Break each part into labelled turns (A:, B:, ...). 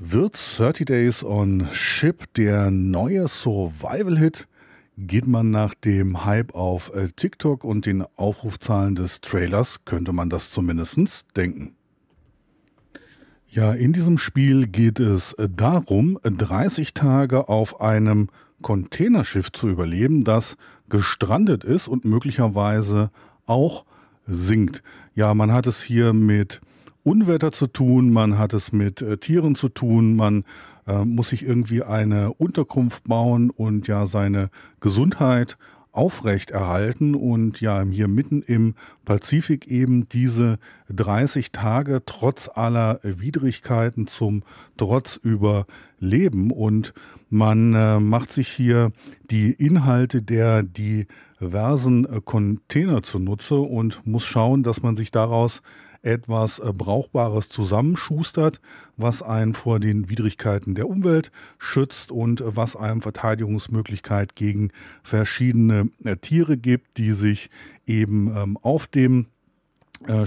A: Wird 30 Days on Ship der neue Survival-Hit? Geht man nach dem Hype auf äh, TikTok und den Aufrufzahlen des Trailers, könnte man das zumindest denken. Ja, in diesem Spiel geht es äh, darum, 30 Tage auf einem Containerschiff zu überleben, das gestrandet ist und möglicherweise auch sinkt. Ja, man hat es hier mit Unwetter zu tun, man hat es mit äh, Tieren zu tun, man äh, muss sich irgendwie eine Unterkunft bauen und ja seine Gesundheit aufrecht erhalten und ja hier mitten im Pazifik eben diese 30 Tage trotz aller Widrigkeiten zum Trotz überleben und man äh, macht sich hier die Inhalte der diversen äh, Container zunutze und muss schauen, dass man sich daraus etwas äh, Brauchbares zusammenschustert, was einen vor den Widrigkeiten der Umwelt schützt und äh, was einem Verteidigungsmöglichkeit gegen verschiedene äh, Tiere gibt, die sich eben ähm, auf dem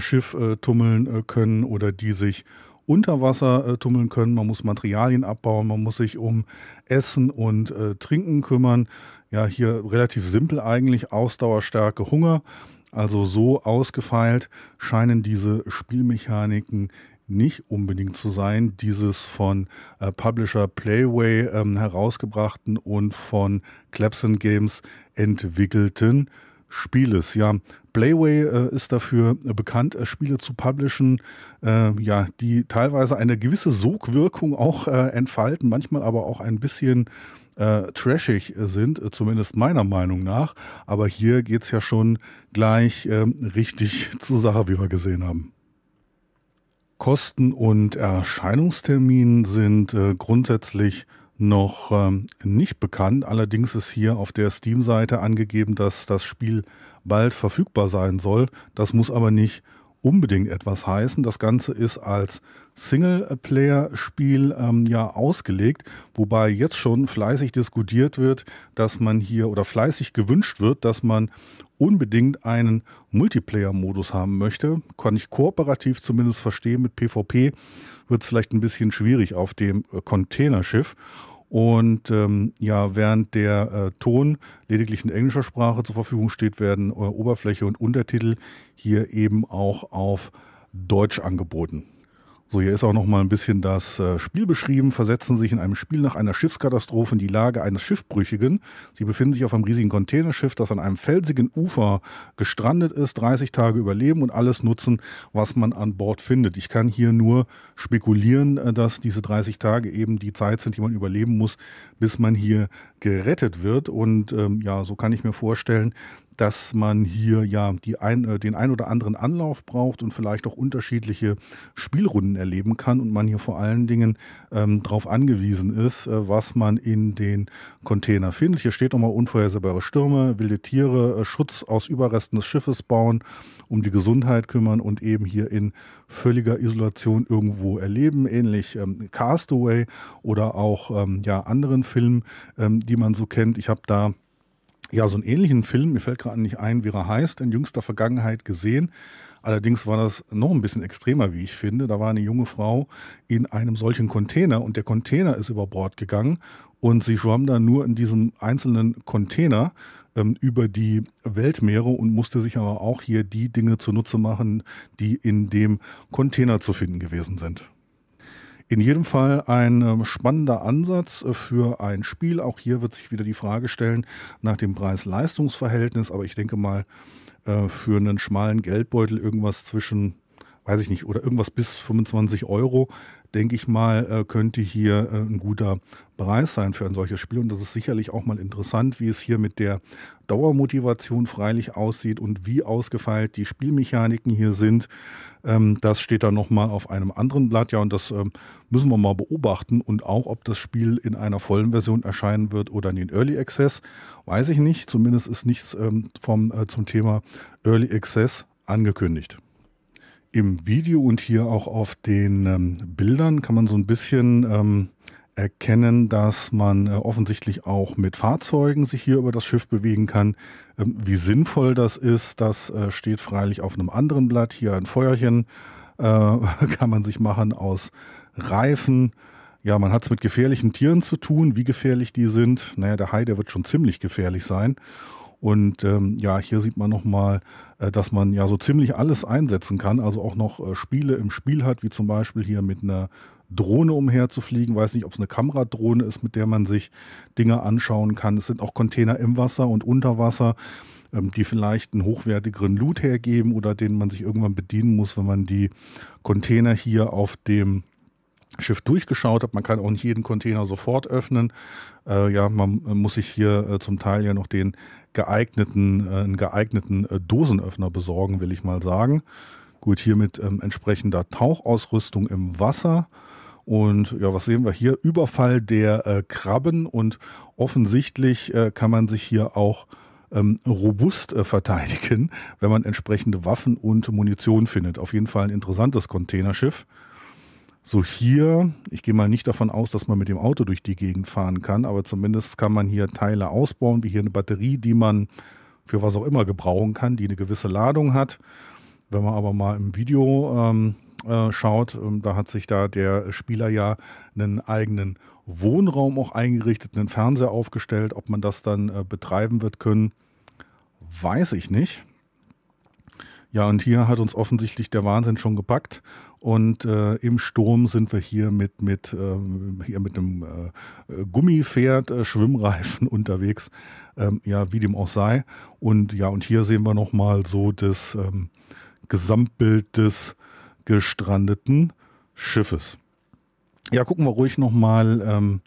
A: Schiff tummeln können oder die sich unter Wasser tummeln können. Man muss Materialien abbauen, man muss sich um Essen und Trinken kümmern. Ja, hier relativ simpel eigentlich, Ausdauerstärke, Hunger. Also so ausgefeilt scheinen diese Spielmechaniken nicht unbedingt zu sein, dieses von äh, Publisher Playway ähm, herausgebrachten und von Clapson Games entwickelten Spieles. Ja, Playway äh, ist dafür äh, bekannt, äh, Spiele zu publishen, äh, ja, die teilweise eine gewisse Sogwirkung auch äh, entfalten, manchmal aber auch ein bisschen äh, trashig sind, äh, zumindest meiner Meinung nach. Aber hier geht es ja schon gleich ähm, richtig zur Sache, wie wir gesehen haben. Kosten und Erscheinungstermin sind äh, grundsätzlich noch ähm, nicht bekannt. Allerdings ist hier auf der Steam-Seite angegeben, dass das Spiel bald verfügbar sein soll. Das muss aber nicht unbedingt etwas heißen. Das Ganze ist als Singleplayer-Spiel ähm, ja ausgelegt, wobei jetzt schon fleißig diskutiert wird, dass man hier oder fleißig gewünscht wird, dass man unbedingt einen Multiplayer-Modus haben möchte. Kann ich kooperativ zumindest verstehen. Mit PvP wird es vielleicht ein bisschen schwierig auf dem äh, Containerschiff. Und ähm, ja, während der äh, Ton lediglich in englischer Sprache zur Verfügung steht, werden äh, Oberfläche und Untertitel hier eben auch auf Deutsch angeboten. So, hier ist auch noch mal ein bisschen das äh, Spiel beschrieben. Versetzen sich in einem Spiel nach einer Schiffskatastrophe in die Lage eines Schiffbrüchigen. Sie befinden sich auf einem riesigen Containerschiff, das an einem felsigen Ufer gestrandet ist, 30 Tage überleben und alles nutzen, was man an Bord findet. Ich kann hier nur spekulieren, äh, dass diese 30 Tage eben die Zeit sind, die man überleben muss, bis man hier gerettet wird. Und ähm, ja, so kann ich mir vorstellen, dass man hier ja ein, äh, den ein oder anderen Anlauf braucht und vielleicht auch unterschiedliche Spielrunden erleben kann und man hier vor allen Dingen ähm, darauf angewiesen ist, äh, was man in den Container findet. Hier steht nochmal unvorhersehbare Stürme, wilde Tiere, äh, Schutz aus Überresten des Schiffes bauen, um die Gesundheit kümmern und eben hier in völliger Isolation irgendwo erleben, ähnlich ähm, Castaway oder auch ähm, ja, anderen Filmen, ähm, die man so kennt. Ich habe da ja, so einen ähnlichen Film, mir fällt gerade nicht ein, wie er heißt, in jüngster Vergangenheit gesehen. Allerdings war das noch ein bisschen extremer, wie ich finde. Da war eine junge Frau in einem solchen Container und der Container ist über Bord gegangen und sie schwamm dann nur in diesem einzelnen Container ähm, über die Weltmeere und musste sich aber auch hier die Dinge zunutze machen, die in dem Container zu finden gewesen sind. In jedem Fall ein ähm, spannender Ansatz äh, für ein Spiel. Auch hier wird sich wieder die Frage stellen nach dem Preis-Leistungs-Verhältnis. Aber ich denke mal, äh, für einen schmalen Geldbeutel irgendwas zwischen, weiß ich nicht, oder irgendwas bis 25 Euro, denke ich mal, äh, könnte hier ein guter Preis sein für ein solches Spiel. Und das ist sicherlich auch mal interessant, wie es hier mit der Dauermotivation freilich aussieht und wie ausgefeilt die Spielmechaniken hier sind. Ähm, das steht dann nochmal auf einem anderen Blatt. Ja, und das ähm, müssen wir mal beobachten. Und auch, ob das Spiel in einer vollen Version erscheinen wird oder in den Early Access, weiß ich nicht. Zumindest ist nichts ähm, vom, äh, zum Thema Early Access angekündigt. Im Video und hier auch auf den ähm, Bildern kann man so ein bisschen ähm, erkennen, dass man äh, offensichtlich auch mit Fahrzeugen sich hier über das Schiff bewegen kann. Ähm, wie sinnvoll das ist, das äh, steht freilich auf einem anderen Blatt. Hier ein Feuerchen äh, kann man sich machen aus Reifen. Ja, man hat es mit gefährlichen Tieren zu tun. Wie gefährlich die sind, naja, der Hai, der wird schon ziemlich gefährlich sein. Und ähm, ja, hier sieht man nochmal, äh, dass man ja so ziemlich alles einsetzen kann, also auch noch äh, Spiele im Spiel hat, wie zum Beispiel hier mit einer Drohne umherzufliegen. Weiß nicht, ob es eine Kameradrohne ist, mit der man sich Dinge anschauen kann. Es sind auch Container im Wasser und unter Wasser, ähm, die vielleicht einen hochwertigeren Loot hergeben oder denen man sich irgendwann bedienen muss, wenn man die Container hier auf dem Schiff durchgeschaut habe. Man kann auch nicht jeden Container sofort öffnen. Äh, ja, man muss sich hier äh, zum Teil ja noch den geeigneten, äh, einen geeigneten äh, Dosenöffner besorgen, will ich mal sagen. Gut, hier mit ähm, entsprechender Tauchausrüstung im Wasser. Und ja, was sehen wir hier? Überfall der äh, Krabben und offensichtlich äh, kann man sich hier auch ähm, robust äh, verteidigen, wenn man entsprechende Waffen und Munition findet. Auf jeden Fall ein interessantes Containerschiff. So hier, ich gehe mal nicht davon aus, dass man mit dem Auto durch die Gegend fahren kann, aber zumindest kann man hier Teile ausbauen, wie hier eine Batterie, die man für was auch immer gebrauchen kann, die eine gewisse Ladung hat. Wenn man aber mal im Video ähm, äh, schaut, ähm, da hat sich da der Spieler ja einen eigenen Wohnraum auch eingerichtet, einen Fernseher aufgestellt. Ob man das dann äh, betreiben wird können, weiß ich nicht. Ja, und hier hat uns offensichtlich der Wahnsinn schon gepackt und äh, im Sturm sind wir hier mit, mit, äh, hier mit einem äh, Gummipferd, äh, Schwimmreifen unterwegs, ähm, ja, wie dem auch sei. Und ja, und hier sehen wir nochmal so das ähm, Gesamtbild des gestrandeten Schiffes. Ja, gucken wir ruhig nochmal. Ähm,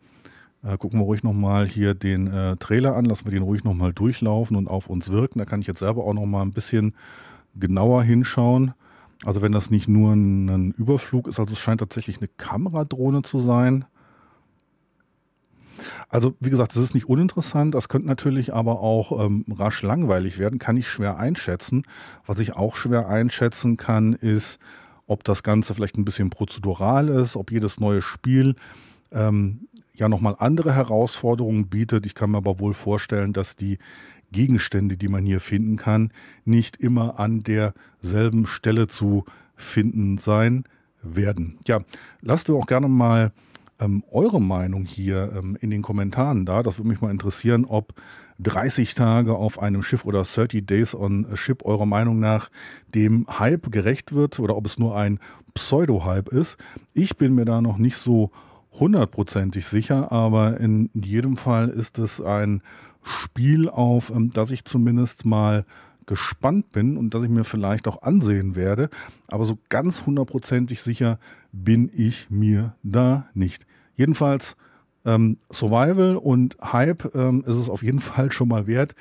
A: äh, gucken wir ruhig nochmal hier den äh, Trailer an, lassen wir den ruhig nochmal durchlaufen und auf uns wirken. Da kann ich jetzt selber auch nochmal ein bisschen genauer hinschauen. Also wenn das nicht nur ein Überflug ist, also es scheint tatsächlich eine Kameradrohne zu sein. Also wie gesagt, das ist nicht uninteressant, das könnte natürlich aber auch ähm, rasch langweilig werden, kann ich schwer einschätzen. Was ich auch schwer einschätzen kann, ist, ob das Ganze vielleicht ein bisschen prozedural ist, ob jedes neue Spiel ähm, ja nochmal andere Herausforderungen bietet. Ich kann mir aber wohl vorstellen, dass die Gegenstände, die man hier finden kann, nicht immer an derselben Stelle zu finden sein werden. Ja, lasst ihr auch gerne mal ähm, eure Meinung hier ähm, in den Kommentaren da. Das würde mich mal interessieren, ob 30 Tage auf einem Schiff oder 30 Days on a Ship eurer Meinung nach dem Hype gerecht wird oder ob es nur ein Pseudo-Hype ist. Ich bin mir da noch nicht so hundertprozentig sicher, aber in jedem Fall ist es ein Spiel auf, ähm, dass ich zumindest mal gespannt bin und das ich mir vielleicht auch ansehen werde. Aber so ganz hundertprozentig sicher bin ich mir da nicht. Jedenfalls ähm, Survival und Hype ähm, ist es auf jeden Fall schon mal wert,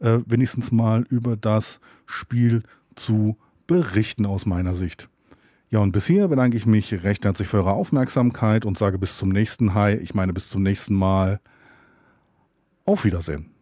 A: äh, wenigstens mal über das Spiel zu berichten aus meiner Sicht. Ja, und bis hier bedanke ich mich recht herzlich für eure Aufmerksamkeit und sage bis zum nächsten Hi. Ich meine, bis zum nächsten Mal. Auf Wiedersehen.